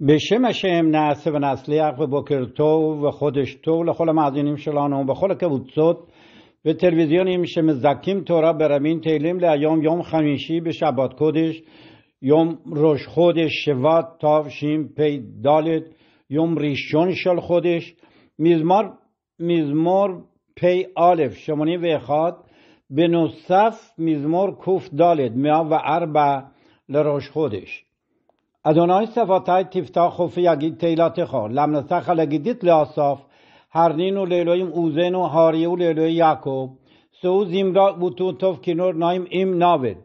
به شم شم نعسه و نسلی اقو بکر تو و خودش تو و خلا مازینیم شلانه و بخول که بود صد به تلویزیون این میشه مزکیم تورا برمین تیلیم لعیام یوم خمیشی به شبات کدش یوم روش خودش شوات تاف شیم پی دالت یوم ریشون شل خودش میزمار میزمار پی آلف شمانی و خاد به نصف میزمار کوف دالت میا و اربع لروش خودش از آنهای صفاتای تیفتا خفه یکی تیلات خواه لم هرنین و لعصاف هر و اوزینو هاریو لیلوی یکو سوز ایمراک بوتون توفکینو نایم ایم ناوید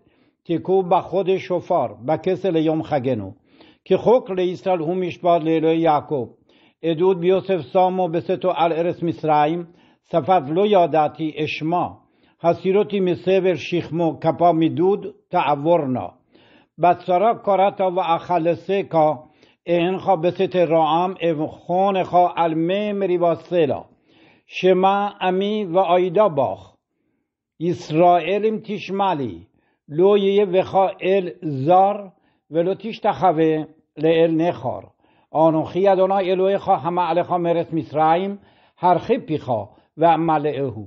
تیکو خود شفار بکس لیوم خگنو که خوک لیسرال هومیش باد لیلوی یعقوب ادود بیوسف سامو و الارس میسرایم صفات لو یادتی اشما هسیروتی میسه شیخمو کپا میدود تعورنا بسرا و اخلسه کا انخا بسیت راام ام خون خا المیم سیلا. شما امی و آیدا باخ اسرائیلیم تشمالی لویه وخا ال زار ولو تیش تخوه لیل نخار آنوخی ادونا الوی خا همه علخا مرس هر هرخی پیخا و ایهو.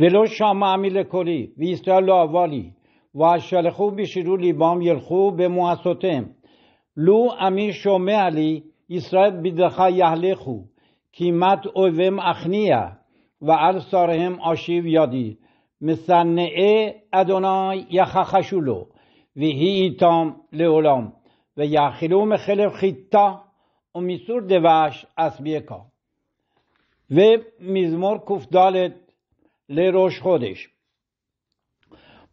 ولو شما امی لکولی و اسرائیل و شلخو بشیرو لیبام یلخو به مواسطه لو امی شومه علی اسرائیل بدخا یهلخو کیمت اویم اخنیه و ال سارهم آشیو یادی مسنعه ادونای یخخشولو و هی ایتام لعلام و یخیلوم خلف خیتا و میسور دوش از بیکا و میزمور کفدالت لروش خودش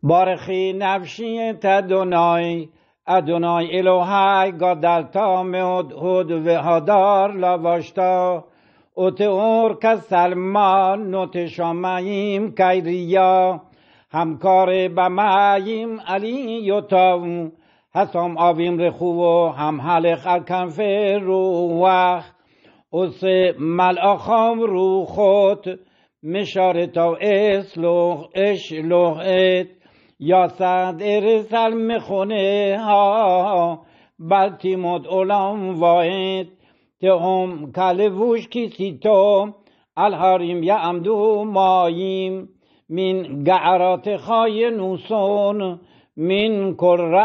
بارخی نفشی تدونای دنای ادنای الوهای گادلتا مهد هد و هدار لباشتا او که سلمان نو تشامهیم که همکار بمهیم علی یتاو حسام آویم رخو و هم حلق رو وخ او سه ملاخام رو خود مشارتا اصلوخ اشلوخ یا صد ارسل مخونه ها بلتی مد اولام هم تهم ووش کسی تو الهاریم یا عمدو ماییم من گعرات خای نوسون من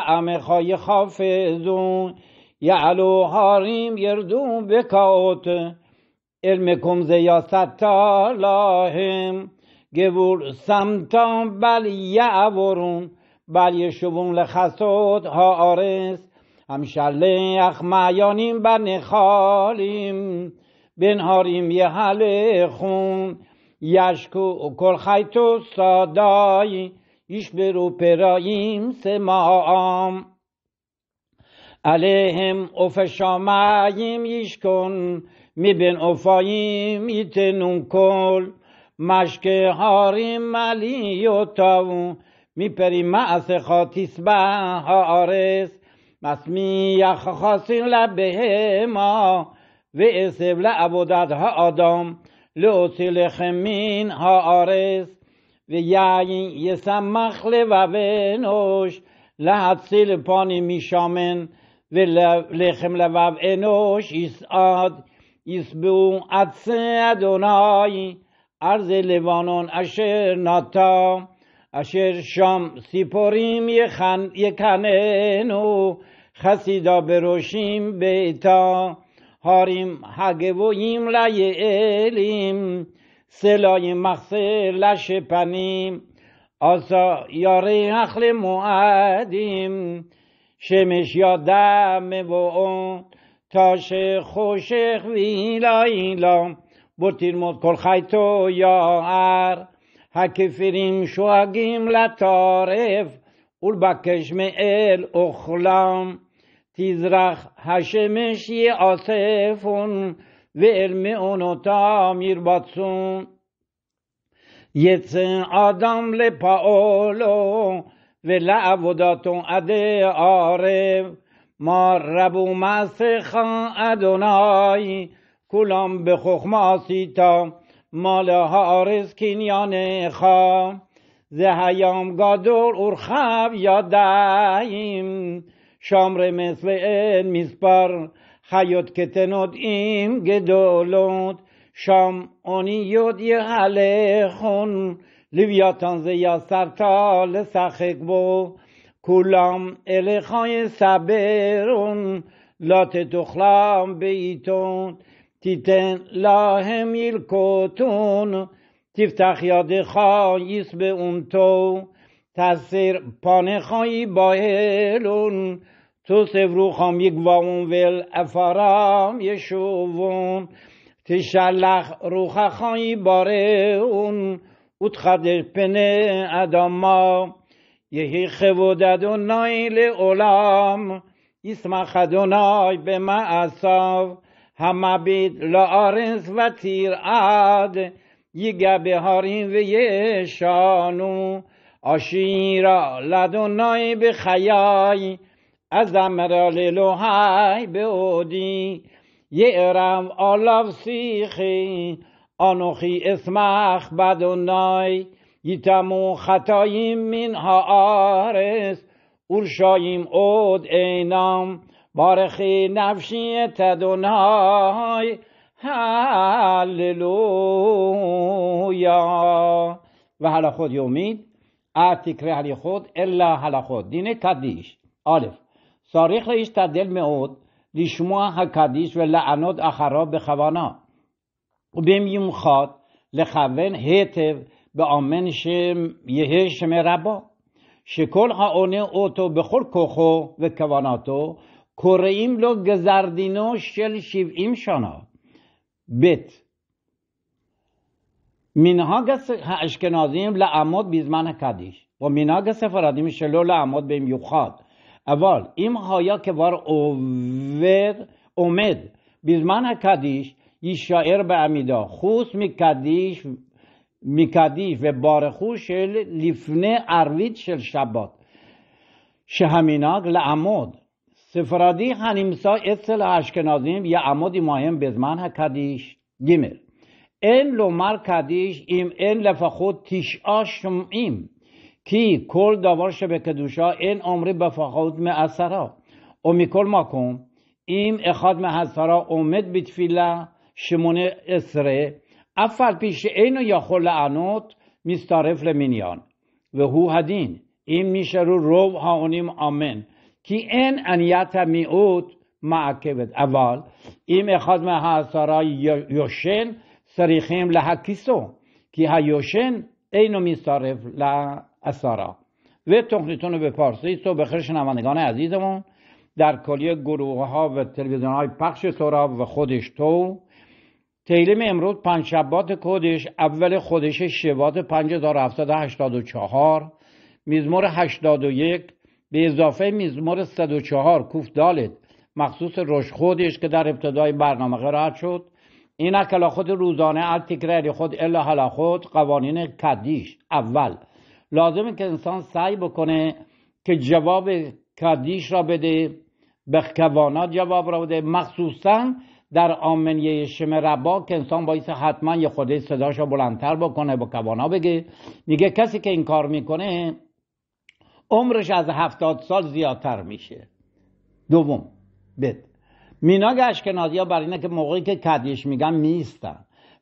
ام خای خافزون یعلو هاریم یردون بکات یا زیاست تالاهم گور سمتان بل یعورون بل یشبون لخصود ها آرس هم شله اخمایانیم بر نخالیم بنهاریم یه حل خون یشکو و خیت سادای ایش برو پراییم سه ماه آم علیهم اف کن می افاییم ایتنون کل مشک هاری ملی و تاو میپری معس خاتیس هارس مسمی یخ خاصی لبه ما و اسب عبودت ها آدم لوسیل خمین ها آرس و یعین یسم مخل و بنوش سیل پانی میشامن و لخم لبب انوش ایساد بون عدس ادونایی ارز لبانون اشر ناتا اشر شام سیپوریم و خسیدا بروشیم بیتا هاریم لای الیم سلای مخسر لش پنیم آسا یاره اخل معدیم شمش یادم و اون تاش خوشخ ویلا ایلام برتر ماد کل خیتو یا عر هکفیریم ل تارف اول با ال اخلام تزرخ هشمش ی اصفون و علم آنو تعمیر بدن یه تن آدم ل پاولو و عده عرب ما ربو اسیر خان کلام به خخمه آسیتا مال ها آرز کنیانه یا زه هیام گادر ارخب یا دایم شام رمیس و این میزبر که کتنود ایم گدولود شام اونی یود یه خون لیویاتان زه یا سرطا بو کلام الخای خواه سبرون لات دخلام بیتون تیتن لا همیل کوتون تیفتخ یاد خواهیس به اون تو تسر پانه خواهی با تو سو روخا میگوان ویل یه تشلخ روخ خواهی باره اون اوت پنه اداما یه هی خودد و نایل اولام ایس مخد و به ما اصاف هم لا لآرز و تیر آد ی گبه هارین و ی شانو آشیرا لدنای و به خیای از امراله لوهای به ی ارم سیخی آنوخی اسمخ بد و نای ی خطاییم مین ها آرز ارشاییم عود اینام بارخی نفشی تدونای هللویا و حالا خود یومید ارتیک رحلی خود الا حالا خود دینه کدیش آلف ساریخ رایش تا دل میعود کدیش و لعنود اخرا به خوانا و بیم خواد لخوان هیتو به آمن شم ربا شکل ها اونه اوتو بخور کخو و کواناتو کوریم لو گزردینو شل شیو ایم شانا بیت مینها گس اشکنازیم لعمود بیزمن کدیش و میناگ گس فرادیم شلو لعمود به یوخاد اول ایم هایا که وار اوور اومد بیزمن کدیش ی شاعر به امیدا خوس میکدیش میکدیش و بار خوش لیفنه اروید شل شبات شهمیناگ لعمود سفرادی هنیمسا اصل اشکنازیم یه عمودی مهم بزمان کدیش گیمل. این لومر کدیش ایم این لفخود آشم ایم کی کل داوار شبه دوشا این عمری بفخود می اثرا اومی کل ما کن ایم اخاد می اثرا اومد بیتفیلا شمونه اسره افر پیش اینو یا خل انوت میستارف مینیان و هو هدین این میشه رو رو هاونیم آمن که این انیت میوت معکبت اول این میخواد من هاسارا یوشن سریخیم لها کیسو که ها یوشن اینو میصارف لها اسارا و تخنیتونو به پارسی تو به خیر شنوندگان عزیزمون در کلیه گروه ها و تلویزیون های پخش سورا و خودش تو تیلیم امروز پنج شبات کودش اول خودش شبات 5784 میزمور 81 به اضافه میزمور 104 کوف دالت مخصوص خودش که در ابتدای برنامه قرائت شد این اکلا خود روزانه ال تکراری خود الا حالا خود قوانین کدیش اول لازمه که انسان سعی بکنه که جواب کدیش را بده به کوانات جواب را بده مخصوصا در آمنیه شم ربا که انسان باید حتما یه خوده صداش را بلندتر بکنه به کوانا بگه میگه کسی که این کار میکنه عمرش از هفتاد سال زیادتر میشه دوم بد میناگ اشکنازی ها برای اینه که موقعی که کدیش میگن میستن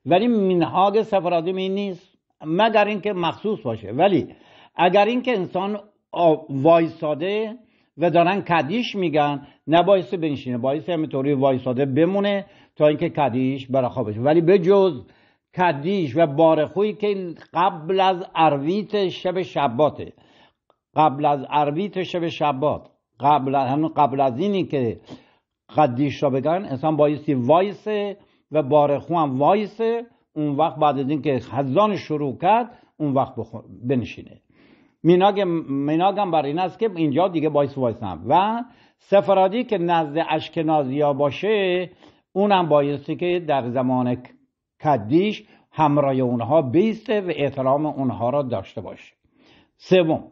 ولی مینهاگ سفرادیم این نیست مگر اینکه مخصوص باشه ولی اگر اینکه انسان وایساده و دارن کدیش میگن نبایسته بنشینه باعث همینطوری وایساده بمونه تا اینکه کدیش برخوا بشه ولی به جز کدیش و بارخوی که قبل از ارویت شب شباته قبل از عربی شب شبات قبل قبل از اینی که قدیش را بگن انسان بایستی وایسه و بارخو هم وایسه اون وقت بعد از اینکه خزان شروع کرد اون وقت بنشینه میناگ میناگم بر این است که اینجا دیگه بایس وایسم و سفرادی که نزد اشکنازیا باشه اونم بایستی که در زمان قدیش همراه اونها بیسته و احترام اونها را داشته باشه سوم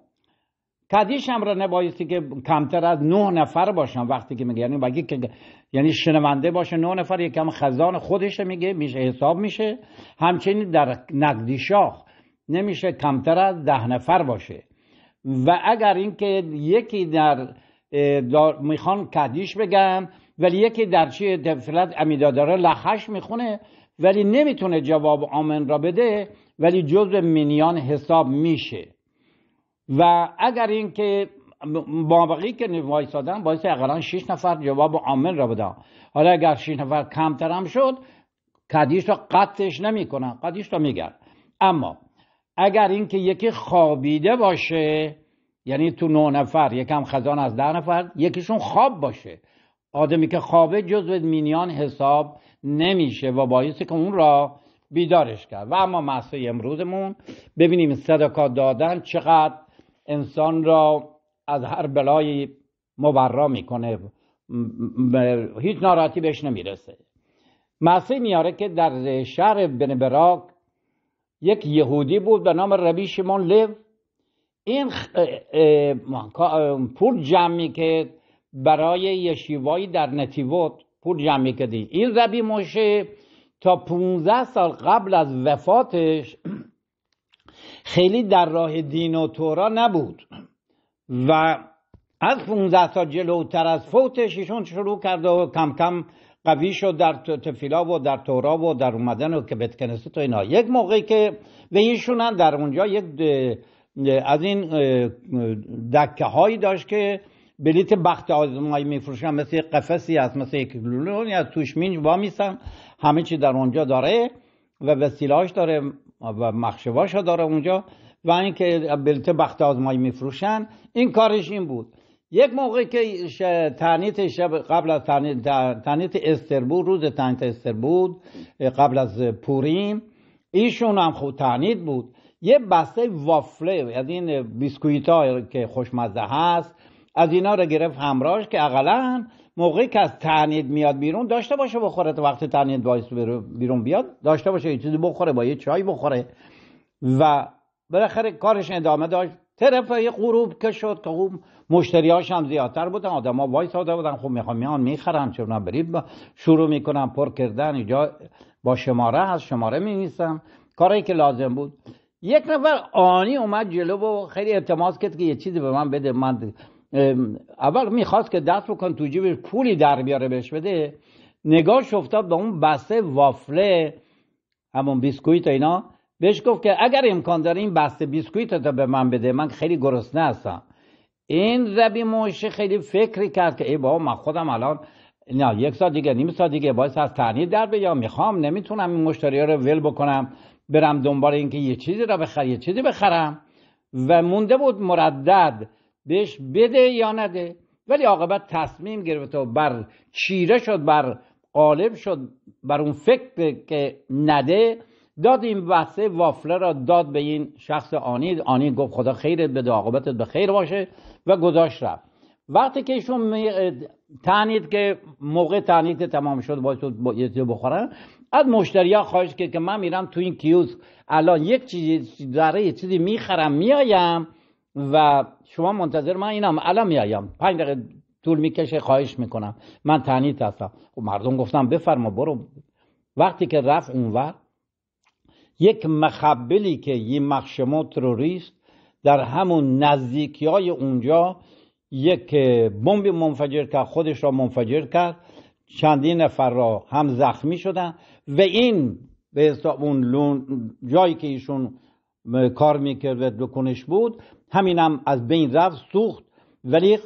کدیش هم را نبایستی که کمتر از نه نفر باشن وقتی که میگه یعنی که یعنی شنونده باشه نه نفر یکم خزان خودش میگه میشه حساب میشه همچنین در نقدی شاخ نمیشه کمتر از ده نفر باشه و اگر اینکه یکی در میخوان کدیش بگم ولی یکی در چی تفلت امیداداره لخش میخونه ولی نمیتونه جواب آمن را بده ولی جزء منیان حساب میشه و اگر اینکه مابقی که سادن باعث اقلا 6 نفر جواب آمن را بده حالا اگر 6 نفر کمتر هم شد قدیش را قطعش نمیکنن قدیش را میگرد اما اگر اینکه یکی خوابیده باشه یعنی تو نه نفر یکم خزان از ده نفر یکیشون خواب باشه آدمی که خوابه جزو مینیان حساب نمیشه و باعث که اون را بیدارش کرد و اما مسئله امروزمون ببینیم صدقات دادن چقدر انسان را از هر بلایی مبرا میکنه هیچ ناراحتی بهش نمیرسه مسیح میاره که در شهر بن براک یک یهودی بود به نام ربی شیمون لیو این پول جمع که برای یشیوایی در نتیوت پول جمع کدید این ربی موشه تا 15 سال قبل از وفاتش خیلی در راه دین و تورا نبود و از 15 سال جلوتر از فوتش ایشون شروع کرد و کم کم قوی شد در تفیلا و در تورا و در اومدن و که بتکنست تو اینا یک موقعی که به ایشون در اونجا یک از این دکه هایی داشت که بلیت بخت آزمایی میفروشن مثل یک قفصی هست مثل یک لولونی یا توش وامیسن همه چی در اونجا داره و وسیلهاش داره و ها داره اونجا و اینکه بلته بخت آزمایی میفروشن این کارش این بود یک موقع که تنیت قبل از تنیت استر بود روز تنیت استر بود قبل از پوریم ایشون هم خود خب تنیت بود یه بسته وافله از یعنی این بیسکویت که خوشمزه هست از اینا رو گرفت همراهش که اقلا موقعی که از تعنید میاد بیرون داشته باشه بخوره تا وقتی تعنید باعث بیرون بیاد داشته باشه یه چیزی بخوره با یه چای بخوره و بالاخره کارش ادامه داشت طرف غروب که شد که اون مشتریاش هم زیادتر بودن وای ساده بودن خب میخوام میان میخرن چون بریم شروع میکنم پر کردن اینجا با شماره هست شماره می کاری که لازم بود یک نفر آنی اومد جلو و خیلی التماس کرد که یه چیزی به من بده من اول میخواست که دست بکن تو جیبش پولی در بیاره بهش بده نگاهش افتاد به اون بسته وافله همون بیسکویت اینا بهش گفت که اگر امکان داره این بسته بیسکویت تا به من بده من خیلی گرسنه هستم این ربی موشه خیلی فکری کرد که ای بابا من خودم الان نه یک ساعت دیگه نیم ساعت دیگه باعث از تنی در بیام میخوام نمیتونم این مشتری رو ول بکنم برم دنبال اینکه یه چیزی را بخر یه چیزی بخرم و مونده بود مردد بهش بده یا نده ولی عاقبت تصمیم گرفت و بر چیره شد بر قالب شد بر اون فکر که نده داد این بسته وافله را داد به این شخص آنی آنی گفت خدا خیرت بده عاقبتت به خیر باشه و گذاشت رفت وقتی که ایشون تعنید که موقع تعنید تمام شد باید تو یه بخورن از مشتریا خواهش که که من میرم تو این کیوز الان یک چیزی ذره چیزی میخرم میایم و شما منتظر من اینم الان میایم پنج دقیقه طول میکشه خواهش میکنم من تنیت هستم و خب مردم گفتم بفرما برو وقتی که رفت اونور یک مخبلی که یه مخشمو تروریست در همون نزدیکی های اونجا یک بمب منفجر کرد خودش را منفجر کرد چندین نفر را هم زخمی شدن و این به اون جایی که ایشون کار میکرد و دکونش بود همینم از بین رفت سوخت ولی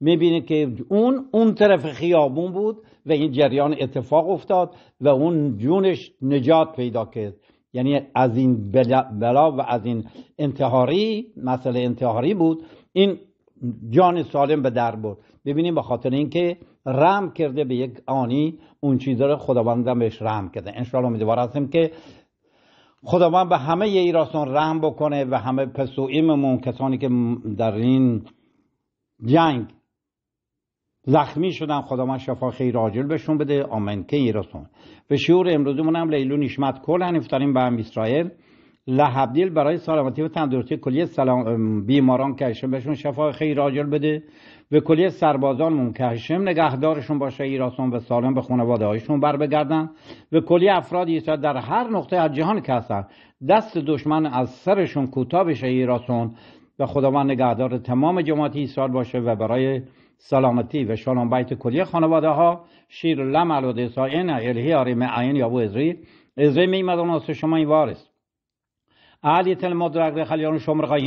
میبینه که اون اون طرف خیابون بود و این جریان اتفاق افتاد و اون جونش نجات پیدا کرد یعنی از این بلا و از این انتحاری مسئله انتحاری بود این جان سالم به در برد ببینیم به خاطر اینکه رحم کرده به یک آنی اون چیزا رو خداوندم بهش رحم کرده انشالله امیدوار هستیم که خداوند به همه ایراسان رحم بکنه و همه پسوئیممون کسانی که در این جنگ زخمی شدن خداوند شفا خیر عاجل بهشون بده آمین که ایراسان به شعور امروزی هم لیلو نشمت کل هنفتاریم به هم اسرائیل لحبدیل برای سلامتی و تندرستی کلیه سلام بیماران که بهشون شفا خیر عاجل بده و کلیه سربازان منکهشم نگهدارشون باشه ایراسون و سالم به خانواده هایشون بر بگردن و کلیه افرادی که در هر نقطه از جهان که هستن دست دشمن از سرشون کوتاه بشه ایراسون و خداوند نگهدار تمام جماعت اسرائیل باشه و برای سلامتی و شالوم بیت کلیه خانواده ها شیر لم علوده ساین الهی آری معین یا بو ازری ازری میمدان آسو شما این وارست اهلی تل مدرگ خلیان شمر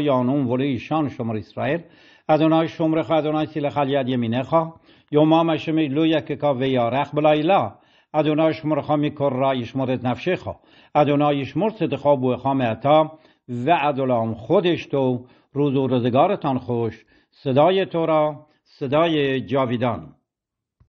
یانون ولی شان شمر اسرائیل ادونای شمر خو ادونای سیله خلیاد یمینه خوا، یوم ما مشمی لو یک و یارخ بلایلا ادونای شمر خامی می کور رای نفشه خوا ادونای شمر بو عطا و ادلام خودش تو روز و روزگارتان خوش صدای تو را صدای جاویدان